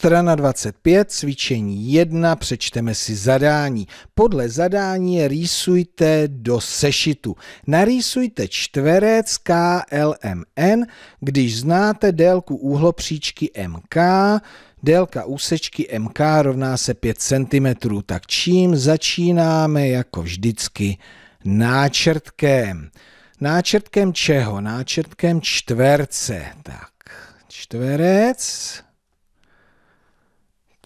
Strana 25, cvičení 1, přečteme si zadání. Podle zadání rýsujte do sešitu. Narýsujte čtverec KLMN, když znáte délku úhlopříčky MK, délka úsečky MK rovná se 5 cm, tak čím začínáme jako vždycky náčrtkem. Náčrtkem čeho? Náčrtkem čtverce. Tak, čtverec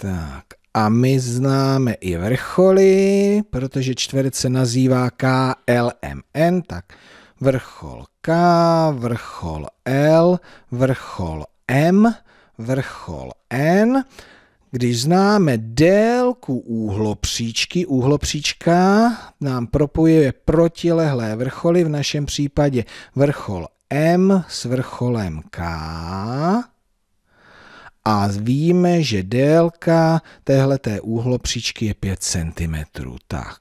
tak a my známe i vrcholy, protože čtverec se nazývá KLMN, tak vrchol K, vrchol L, vrchol M, vrchol N. Když známe délku úhlopříčky, úhlopříčka nám propojuje protilehlé vrcholy, v našem případě vrchol M s vrcholem K a víme, že délka téhleté úhlopříčky je 5 cm. Tak.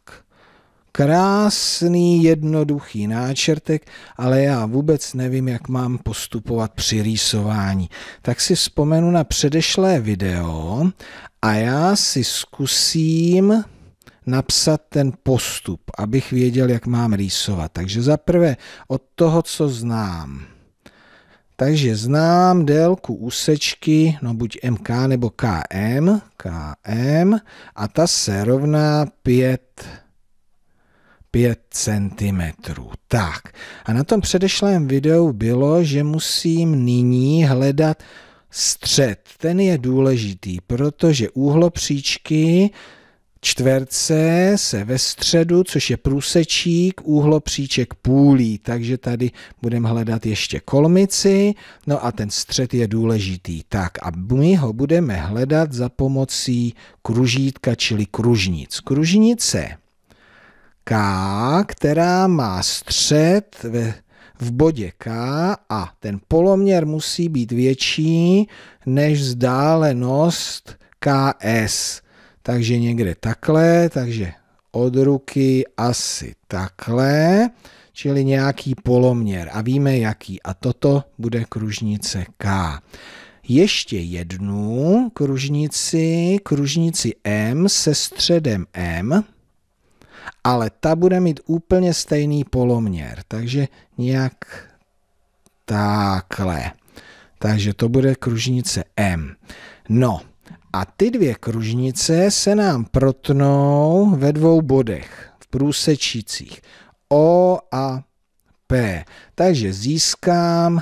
Krásný, jednoduchý náčrtek, ale já vůbec nevím, jak mám postupovat při rýsování. Tak si vzpomenu na předešlé video a já si zkusím napsat ten postup, abych věděl, jak mám rýsovat. Takže zaprvé od toho, co znám. Takže znám délku úsečky, no buď MK nebo KM, KM, a ta se rovná 5, 5 cm. Tak, a na tom předešlém videu bylo, že musím nyní hledat střed. Ten je důležitý, protože úhlopříčky příčky čtverce se ve středu, což je průsečík, úhlo příček půlí, takže tady budeme hledat ještě kolmici, no a ten střed je důležitý. Tak a my ho budeme hledat za pomocí kružítka, čili kružnic. Kružnice K, která má střed ve v bodě K a ten poloměr musí být větší než vzdálenost KS takže někde takhle, takže od ruky asi takhle, čili nějaký poloměr a víme jaký. A toto bude kružnice K. Ještě jednu kružnici, kružnici M se středem M, ale ta bude mít úplně stejný poloměr, takže nějak takhle. Takže to bude kružnice M. No, a ty dvě kružnice se nám protnou ve dvou bodech, v průsečících O a P. Takže získám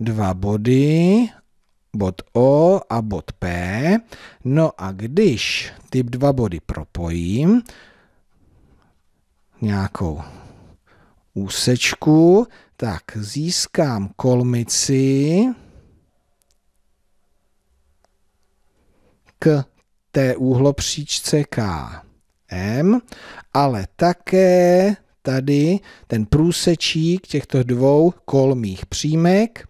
dva body, bod O a bod P. No a když ty dva body propojím nějakou úsečku, tak získám kolmici, k té úhlopříčce KM, ale také tady ten průsečík těchto dvou kolmých přímek,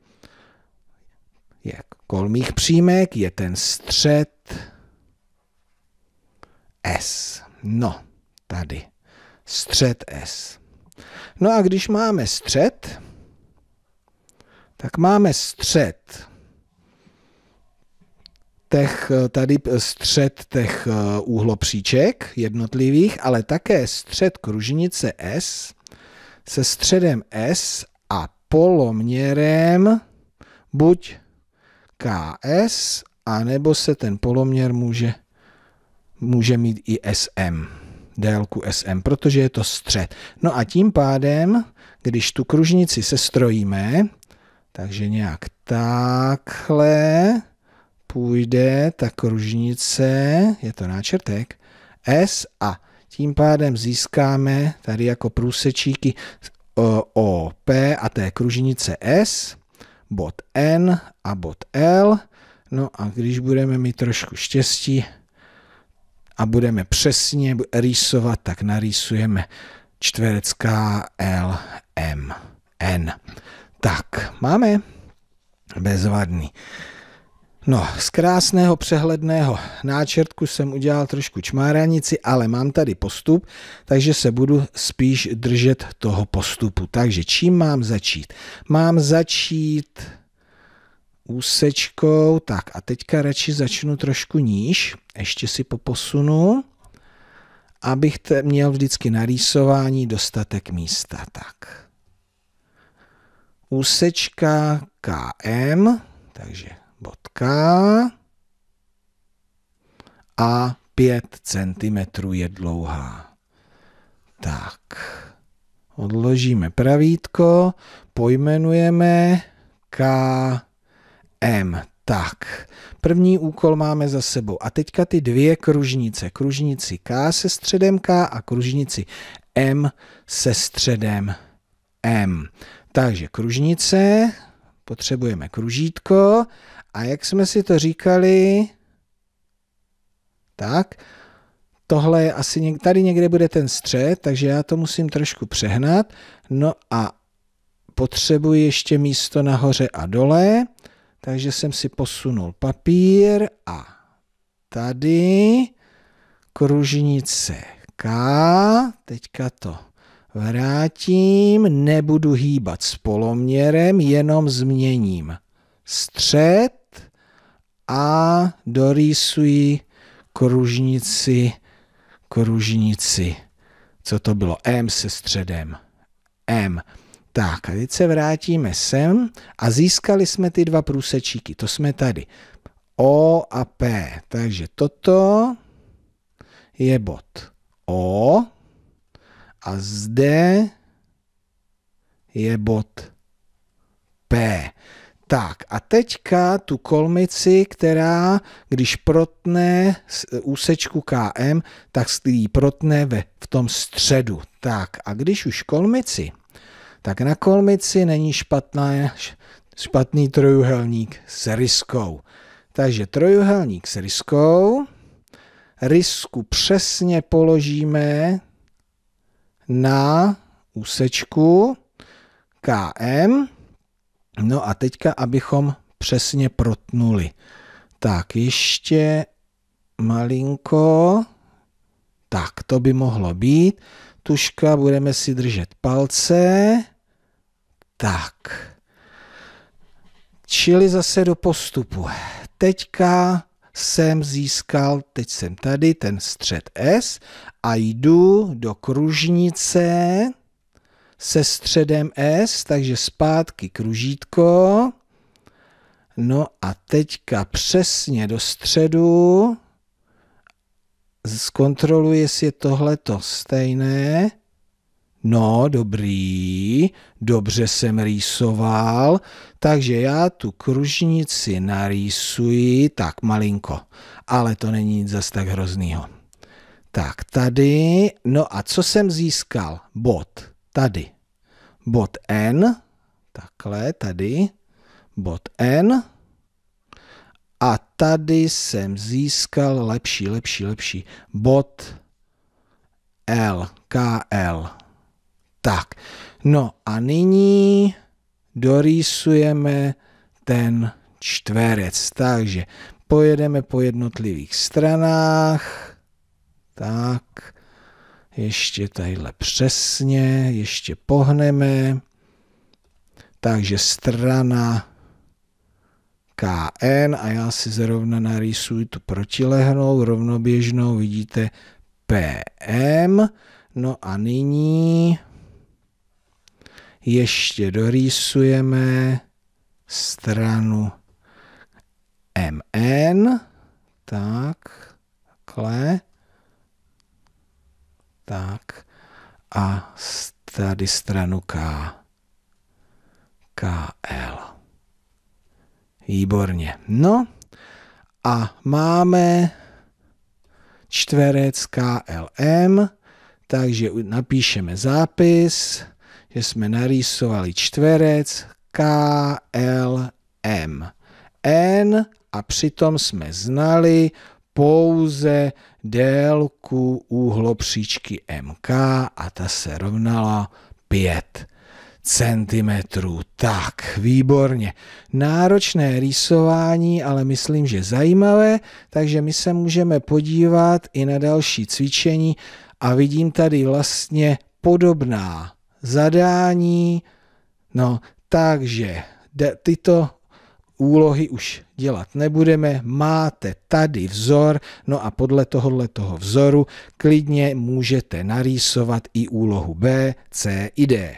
je kolmých přímek, je ten střed S. No, tady. Střed S. No a když máme střed, tak máme střed těch, eh, tady eh, střed těch eh, úhlopříček jednotlivých, ale také střed kružnice S se středem S a poloměrem buď KS, anebo se ten poloměr může, může mít i SM, délku SM, protože je to střed. No a tím pádem, když tu kružnici sestrojíme, takže nějak takhle, půjde ta kružnice, je to náčrtek, S a tím pádem získáme tady jako průsečíky OP a té kružnice S, bod N a bod L. No a když budeme mít trošku štěstí a budeme přesně rýsovat, tak narýsujeme čtverecká L, M, N. Tak, máme bezvadný. No, z krásného přehledného náčrtku jsem udělal trošku čmáranici, ale mám tady postup, takže se budu spíš držet toho postupu. Takže čím mám začít? Mám začít úsečkou, tak a teďka radši začnu trošku níž, ještě si poposunu, abych měl vždycky narýsování dostatek místa. Tak. Úsečka KM, takže bodka a 5 cm je dlouhá. Tak, odložíme pravítko, pojmenujeme KM. Tak, první úkol máme za sebou. A teďka ty dvě kružnice. Kružnici K se středem K a kružnici M se středem M. Takže kružnice potřebujeme kružítko a jak jsme si to říkali, tak, tohle je asi, něk, tady někde bude ten střed, takže já to musím trošku přehnat, no a potřebuji ještě místo nahoře a dole, takže jsem si posunul papír a tady kružnice K, teďka to vrátím, nebudu hýbat s poloměrem, jenom změním střed a dorýsuji kružnici, kružnici. Co to bylo? M se středem. M. Tak a teď se vrátíme sem a získali jsme ty dva průsečíky. To jsme tady. O a P. Takže toto je bod O. A zde je bod P. Tak a teďka tu kolmici, která když protne e, úsečku KM, tak ji protne ve, v tom středu. Tak a když už kolmici, tak na kolmici není špatná, špatný trojuhelník s ryskou. Takže trojuhelník s ryskou, rysku přesně položíme na úsečku KM. No a teďka, abychom přesně protnuli. Tak ještě malinko. Tak, to by mohlo být. Tuška budeme si držet palce. Tak. Čili zase do postupu. Teďka jsem získal, teď jsem tady, ten střed S a jdu do kružnice se středem S, takže zpátky kružítko. No a teďka přesně do středu zkontroluji, jestli je tohleto stejné. No, dobrý, dobře jsem rýsoval, takže já tu kružnici narýsuji tak malinko, ale to není nic zas tak hroznýho. Tak tady, no a co jsem získal? Bod, tady. Bod N, takhle, tady, bod N, a tady jsem získal lepší, lepší, lepší bod L, KL. Tak, no a nyní dorýsujeme ten čtverec. Takže pojedeme po jednotlivých stranách. Tak, ještě tadyhle přesně, ještě pohneme. Takže strana KN a já si zrovna narýsuji tu protilehnou, rovnoběžnou, vidíte PM. No a nyní ještě dorýsujeme stranu MN. Tak, takhle. Tak. A tady stranu K. KL. Výborně. No a máme čtverec KLM, takže napíšeme zápis že jsme narýsovali čtverec K, L, M, N a přitom jsme znali pouze délku úhlopříčky MK a ta se rovnala 5 cm. Tak, výborně. Náročné rýsování, ale myslím, že zajímavé, takže my se můžeme podívat i na další cvičení a vidím tady vlastně podobná zadání. No, takže tyto úlohy už dělat nebudeme, máte tady vzor, no a podle tohohle toho vzoru klidně můžete narýsovat i úlohu B, C i D.